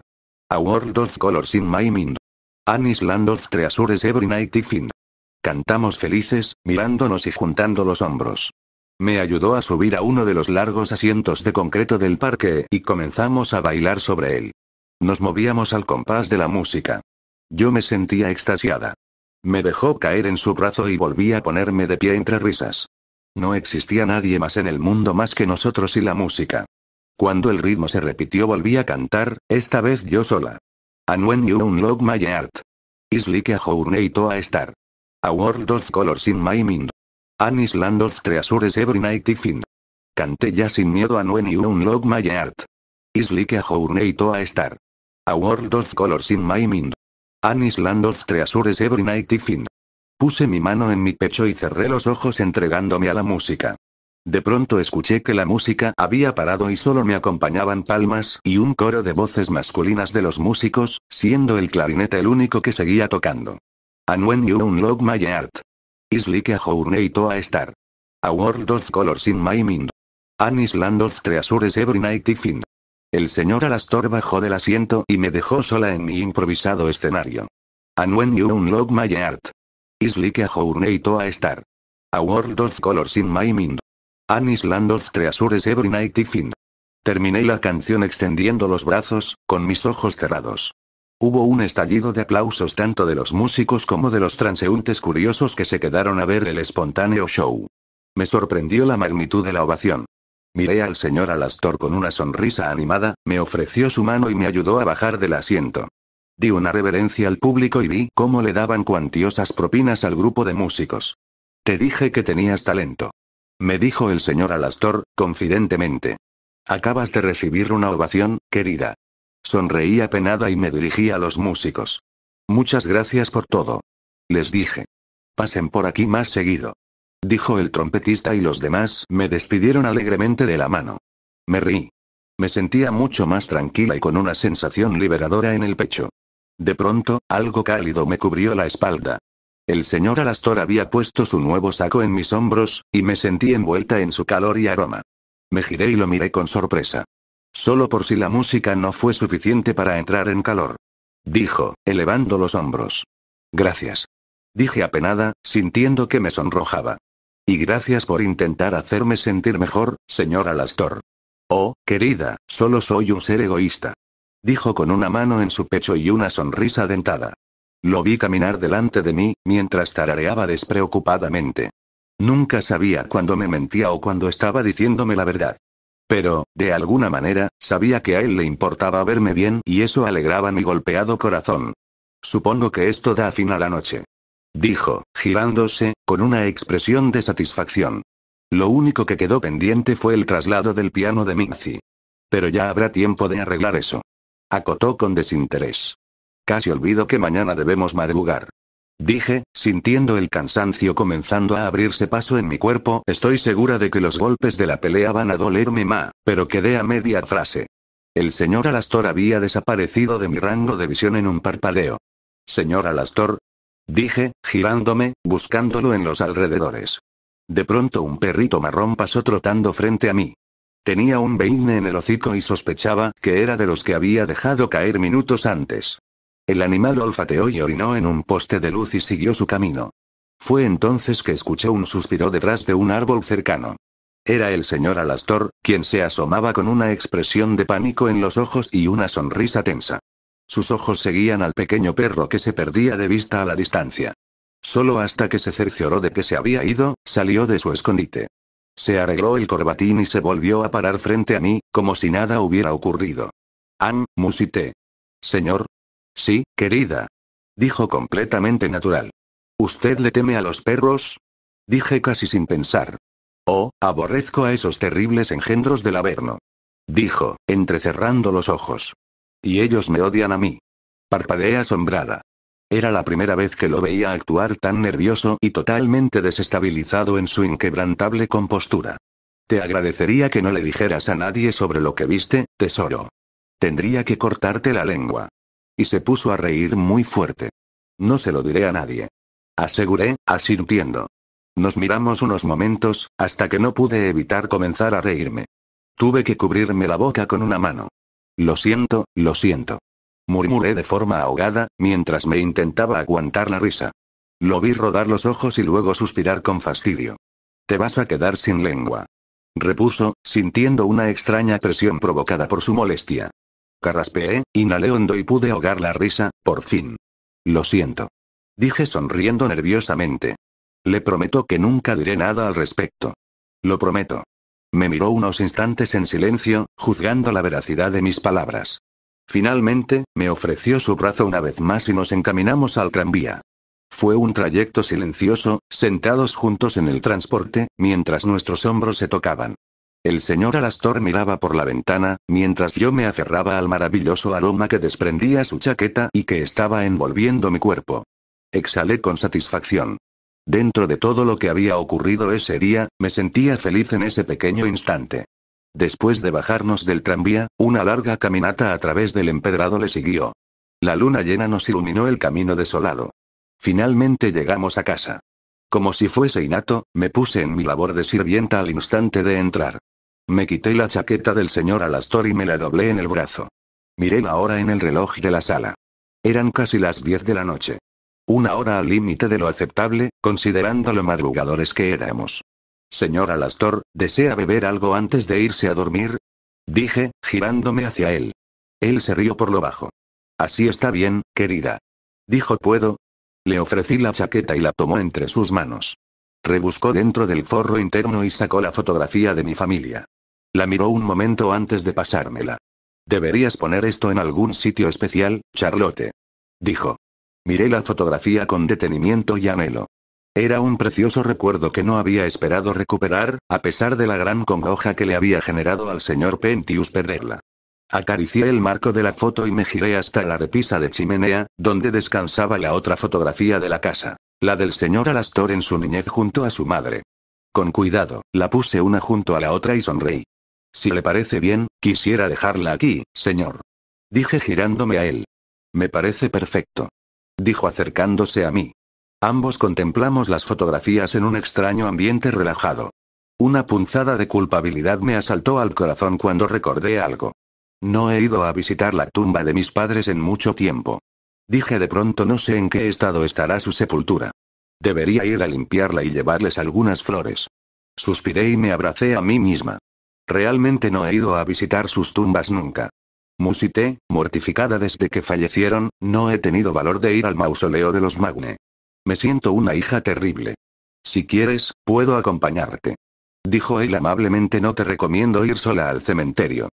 A World of Colors in My Mind. An of Treasures Every Night I Find. Cantamos felices, mirándonos y juntando los hombros. Me ayudó a subir a uno de los largos asientos de concreto del parque y comenzamos a bailar sobre él. Nos movíamos al compás de la música. Yo me sentía extasiada. Me dejó caer en su brazo y volví a ponerme de pie entre risas. No existía nadie más en el mundo más que nosotros y la música. Cuando el ritmo se repitió volví a cantar, esta vez yo sola. And when you unlock my heart. Is like a journey to a star. A world of colors in my mind. An island of treasures every night I find. Canté ya sin miedo and when you unlock my heart. Is like a journey to a star. A world of colors in my mind. An island of treasures every night I find. Puse mi mano en mi pecho y cerré los ojos entregándome a la música. De pronto escuché que la música había parado y solo me acompañaban palmas y un coro de voces masculinas de los músicos, siendo el clarinete el único que seguía tocando. And when you unlock my heart. Is like a journey to a star. A world of colors in my mind. An island of treasures every night if find. El señor Alastor bajó del asiento y me dejó sola en mi improvisado escenario. And when you unlock my heart. Is like a journey to a star. A world of colors in my mind. Anis Land of Treasures Every Night Fin. Terminé la canción extendiendo los brazos, con mis ojos cerrados. Hubo un estallido de aplausos tanto de los músicos como de los transeúntes curiosos que se quedaron a ver el espontáneo show. Me sorprendió la magnitud de la ovación. Miré al señor Alastor con una sonrisa animada, me ofreció su mano y me ayudó a bajar del asiento. Di una reverencia al público y vi cómo le daban cuantiosas propinas al grupo de músicos. Te dije que tenías talento. Me dijo el señor Alastor, confidentemente. Acabas de recibir una ovación, querida. Sonreí apenada y me dirigí a los músicos. Muchas gracias por todo. Les dije. Pasen por aquí más seguido. Dijo el trompetista y los demás me despidieron alegremente de la mano. Me reí. Me sentía mucho más tranquila y con una sensación liberadora en el pecho. De pronto, algo cálido me cubrió la espalda. El señor Alastor había puesto su nuevo saco en mis hombros, y me sentí envuelta en su calor y aroma. Me giré y lo miré con sorpresa. Solo por si la música no fue suficiente para entrar en calor. Dijo, elevando los hombros. Gracias. Dije apenada, sintiendo que me sonrojaba. Y gracias por intentar hacerme sentir mejor, señor Alastor. Oh, querida, solo soy un ser egoísta. Dijo con una mano en su pecho y una sonrisa dentada. Lo vi caminar delante de mí, mientras tarareaba despreocupadamente. Nunca sabía cuándo me mentía o cuándo estaba diciéndome la verdad. Pero, de alguna manera, sabía que a él le importaba verme bien y eso alegraba mi golpeado corazón. Supongo que esto da fin a la noche. Dijo, girándose, con una expresión de satisfacción. Lo único que quedó pendiente fue el traslado del piano de Minzi. Pero ya habrá tiempo de arreglar eso. Acotó con desinterés. Casi olvido que mañana debemos madrugar. Dije, sintiendo el cansancio comenzando a abrirse paso en mi cuerpo, estoy segura de que los golpes de la pelea van a dolerme más, pero quedé a media frase. El señor Alastor había desaparecido de mi rango de visión en un parpadeo. Señor Alastor, dije, girándome, buscándolo en los alrededores. De pronto un perrito marrón pasó trotando frente a mí. Tenía un beine en el hocico y sospechaba que era de los que había dejado caer minutos antes. El animal olfateó y orinó en un poste de luz y siguió su camino. Fue entonces que escuchó un suspiro detrás de un árbol cercano. Era el señor Alastor, quien se asomaba con una expresión de pánico en los ojos y una sonrisa tensa. Sus ojos seguían al pequeño perro que se perdía de vista a la distancia. Solo hasta que se cercioró de que se había ido, salió de su escondite. Se arregló el corbatín y se volvió a parar frente a mí, como si nada hubiera ocurrido. An, musité. Señor, Sí, querida. Dijo completamente natural. ¿Usted le teme a los perros? Dije casi sin pensar. Oh, aborrezco a esos terribles engendros del Averno. Dijo, entrecerrando los ojos. Y ellos me odian a mí. Parpadeé asombrada. Era la primera vez que lo veía actuar tan nervioso y totalmente desestabilizado en su inquebrantable compostura. Te agradecería que no le dijeras a nadie sobre lo que viste, tesoro. Tendría que cortarte la lengua. Y se puso a reír muy fuerte. No se lo diré a nadie. Aseguré, asintiendo. Nos miramos unos momentos, hasta que no pude evitar comenzar a reírme. Tuve que cubrirme la boca con una mano. Lo siento, lo siento. Murmuré de forma ahogada, mientras me intentaba aguantar la risa. Lo vi rodar los ojos y luego suspirar con fastidio. Te vas a quedar sin lengua. Repuso, sintiendo una extraña presión provocada por su molestia raspeé, ¿eh? inhalé hondo y pude ahogar la risa, por fin. Lo siento. Dije sonriendo nerviosamente. Le prometo que nunca diré nada al respecto. Lo prometo. Me miró unos instantes en silencio, juzgando la veracidad de mis palabras. Finalmente, me ofreció su brazo una vez más y nos encaminamos al tranvía. Fue un trayecto silencioso, sentados juntos en el transporte, mientras nuestros hombros se tocaban. El señor Alastor miraba por la ventana, mientras yo me aferraba al maravilloso aroma que desprendía su chaqueta y que estaba envolviendo mi cuerpo. Exhalé con satisfacción. Dentro de todo lo que había ocurrido ese día, me sentía feliz en ese pequeño instante. Después de bajarnos del tranvía, una larga caminata a través del empedrado le siguió. La luna llena nos iluminó el camino desolado. Finalmente llegamos a casa. Como si fuese innato, me puse en mi labor de sirvienta al instante de entrar. Me quité la chaqueta del señor Alastor y me la doblé en el brazo. Miré la hora en el reloj de la sala. Eran casi las 10 de la noche. Una hora al límite de lo aceptable, considerando lo madrugadores que éramos. Señor Alastor, ¿desea beber algo antes de irse a dormir? Dije, girándome hacia él. Él se rió por lo bajo. Así está bien, querida. Dijo, ¿puedo? Le ofrecí la chaqueta y la tomó entre sus manos. Rebuscó dentro del forro interno y sacó la fotografía de mi familia. La miró un momento antes de pasármela. Deberías poner esto en algún sitio especial, Charlotte. Dijo. Miré la fotografía con detenimiento y anhelo. Era un precioso recuerdo que no había esperado recuperar, a pesar de la gran congoja que le había generado al señor Pentius perderla. Acaricié el marco de la foto y me giré hasta la repisa de chimenea, donde descansaba la otra fotografía de la casa, la del señor Alastor en su niñez junto a su madre. Con cuidado, la puse una junto a la otra y sonreí. Si le parece bien, quisiera dejarla aquí, señor. Dije girándome a él. Me parece perfecto. Dijo acercándose a mí. Ambos contemplamos las fotografías en un extraño ambiente relajado. Una punzada de culpabilidad me asaltó al corazón cuando recordé algo. No he ido a visitar la tumba de mis padres en mucho tiempo. Dije de pronto no sé en qué estado estará su sepultura. Debería ir a limpiarla y llevarles algunas flores. Suspiré y me abracé a mí misma. Realmente no he ido a visitar sus tumbas nunca. Musité, mortificada desde que fallecieron, no he tenido valor de ir al mausoleo de los Magne. Me siento una hija terrible. Si quieres, puedo acompañarte. Dijo él amablemente, no te recomiendo ir sola al cementerio.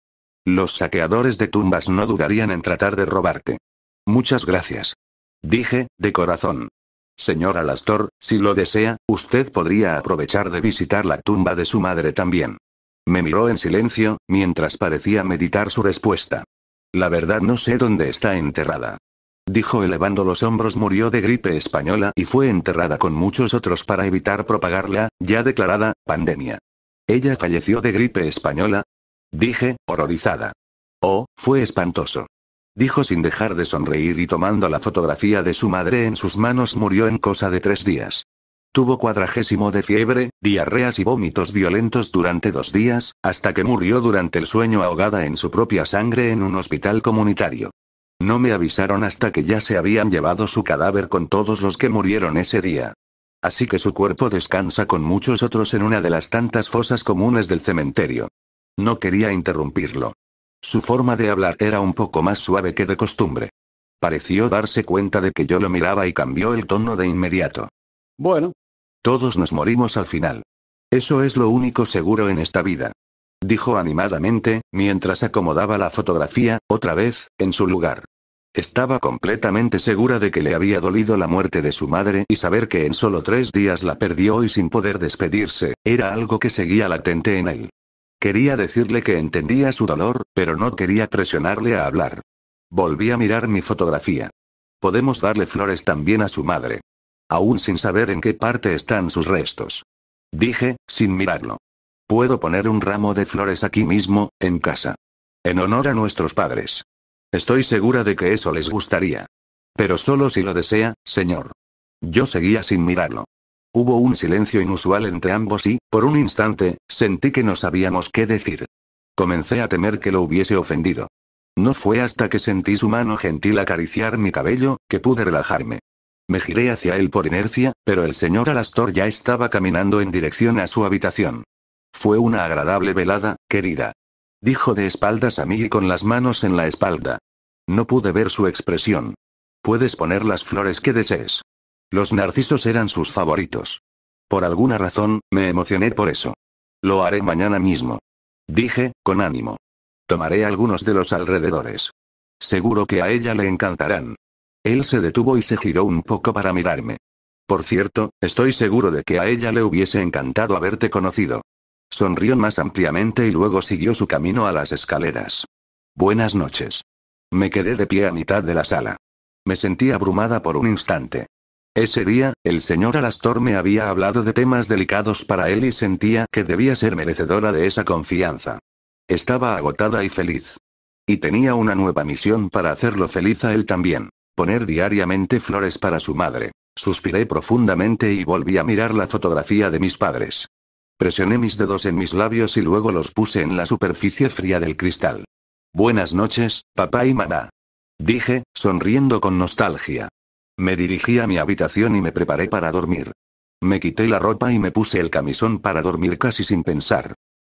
Los saqueadores de tumbas no dudarían en tratar de robarte. Muchas gracias. Dije, de corazón. Señora Lastor, si lo desea, usted podría aprovechar de visitar la tumba de su madre también. Me miró en silencio, mientras parecía meditar su respuesta. La verdad no sé dónde está enterrada. Dijo elevando los hombros murió de gripe española y fue enterrada con muchos otros para evitar propagarla, ya declarada, pandemia. Ella falleció de gripe española. Dije, horrorizada. Oh, fue espantoso. Dijo sin dejar de sonreír y tomando la fotografía de su madre en sus manos murió en cosa de tres días. Tuvo cuadragésimo de fiebre, diarreas y vómitos violentos durante dos días, hasta que murió durante el sueño ahogada en su propia sangre en un hospital comunitario. No me avisaron hasta que ya se habían llevado su cadáver con todos los que murieron ese día. Así que su cuerpo descansa con muchos otros en una de las tantas fosas comunes del cementerio. No quería interrumpirlo. Su forma de hablar era un poco más suave que de costumbre. Pareció darse cuenta de que yo lo miraba y cambió el tono de inmediato. Bueno, todos nos morimos al final. Eso es lo único seguro en esta vida. Dijo animadamente, mientras acomodaba la fotografía, otra vez, en su lugar. Estaba completamente segura de que le había dolido la muerte de su madre y saber que en solo tres días la perdió y sin poder despedirse, era algo que seguía latente en él. Quería decirle que entendía su dolor, pero no quería presionarle a hablar. Volví a mirar mi fotografía. Podemos darle flores también a su madre aún sin saber en qué parte están sus restos. Dije, sin mirarlo. Puedo poner un ramo de flores aquí mismo, en casa. En honor a nuestros padres. Estoy segura de que eso les gustaría. Pero solo si lo desea, señor. Yo seguía sin mirarlo. Hubo un silencio inusual entre ambos y, por un instante, sentí que no sabíamos qué decir. Comencé a temer que lo hubiese ofendido. No fue hasta que sentí su mano gentil acariciar mi cabello, que pude relajarme. Me giré hacia él por inercia, pero el señor Alastor ya estaba caminando en dirección a su habitación. Fue una agradable velada, querida. Dijo de espaldas a mí y con las manos en la espalda. No pude ver su expresión. Puedes poner las flores que desees. Los narcisos eran sus favoritos. Por alguna razón, me emocioné por eso. Lo haré mañana mismo. Dije, con ánimo. Tomaré algunos de los alrededores. Seguro que a ella le encantarán. Él se detuvo y se giró un poco para mirarme. Por cierto, estoy seguro de que a ella le hubiese encantado haberte conocido. Sonrió más ampliamente y luego siguió su camino a las escaleras. Buenas noches. Me quedé de pie a mitad de la sala. Me sentí abrumada por un instante. Ese día, el señor Alastor me había hablado de temas delicados para él y sentía que debía ser merecedora de esa confianza. Estaba agotada y feliz. Y tenía una nueva misión para hacerlo feliz a él también. Poner diariamente flores para su madre. Suspiré profundamente y volví a mirar la fotografía de mis padres. Presioné mis dedos en mis labios y luego los puse en la superficie fría del cristal. Buenas noches, papá y mamá. Dije, sonriendo con nostalgia. Me dirigí a mi habitación y me preparé para dormir. Me quité la ropa y me puse el camisón para dormir casi sin pensar.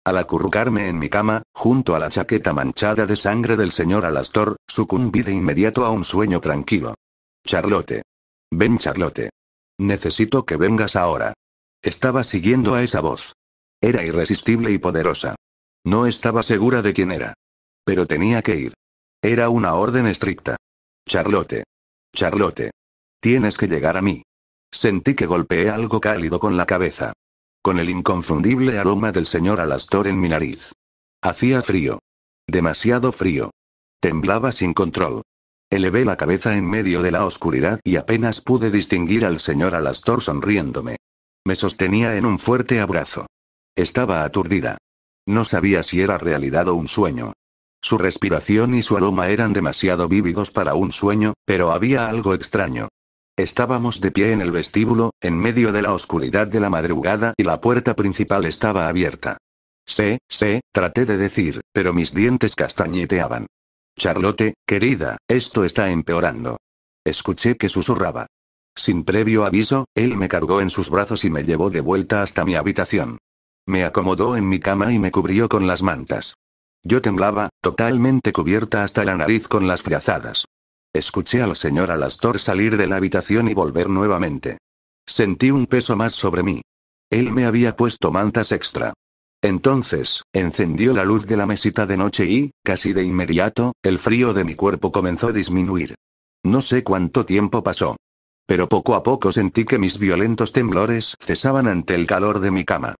Al acurrucarme en mi cama, junto a la chaqueta manchada de sangre del señor Alastor, sucumbí de inmediato a un sueño tranquilo. Charlotte. Ven Charlotte. Necesito que vengas ahora. Estaba siguiendo a esa voz. Era irresistible y poderosa. No estaba segura de quién era. Pero tenía que ir. Era una orden estricta. Charlotte. Charlotte. Tienes que llegar a mí. Sentí que golpeé algo cálido con la cabeza con el inconfundible aroma del señor Alastor en mi nariz. Hacía frío. Demasiado frío. Temblaba sin control. Elevé la cabeza en medio de la oscuridad y apenas pude distinguir al señor Alastor sonriéndome. Me sostenía en un fuerte abrazo. Estaba aturdida. No sabía si era realidad o un sueño. Su respiración y su aroma eran demasiado vívidos para un sueño, pero había algo extraño. Estábamos de pie en el vestíbulo, en medio de la oscuridad de la madrugada y la puerta principal estaba abierta. Sé, sé, traté de decir, pero mis dientes castañeteaban. Charlotte, querida, esto está empeorando. Escuché que susurraba. Sin previo aviso, él me cargó en sus brazos y me llevó de vuelta hasta mi habitación. Me acomodó en mi cama y me cubrió con las mantas. Yo temblaba, totalmente cubierta hasta la nariz con las frazadas. Escuché al señor Alastor salir de la habitación y volver nuevamente. Sentí un peso más sobre mí. Él me había puesto mantas extra. Entonces, encendió la luz de la mesita de noche y, casi de inmediato, el frío de mi cuerpo comenzó a disminuir. No sé cuánto tiempo pasó. Pero poco a poco sentí que mis violentos temblores cesaban ante el calor de mi cama.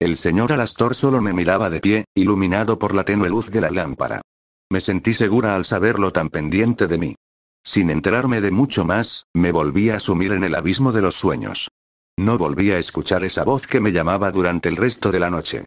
El señor Alastor solo me miraba de pie, iluminado por la tenue luz de la lámpara. Me sentí segura al saberlo tan pendiente de mí. Sin enterarme de mucho más, me volví a sumir en el abismo de los sueños. No volví a escuchar esa voz que me llamaba durante el resto de la noche.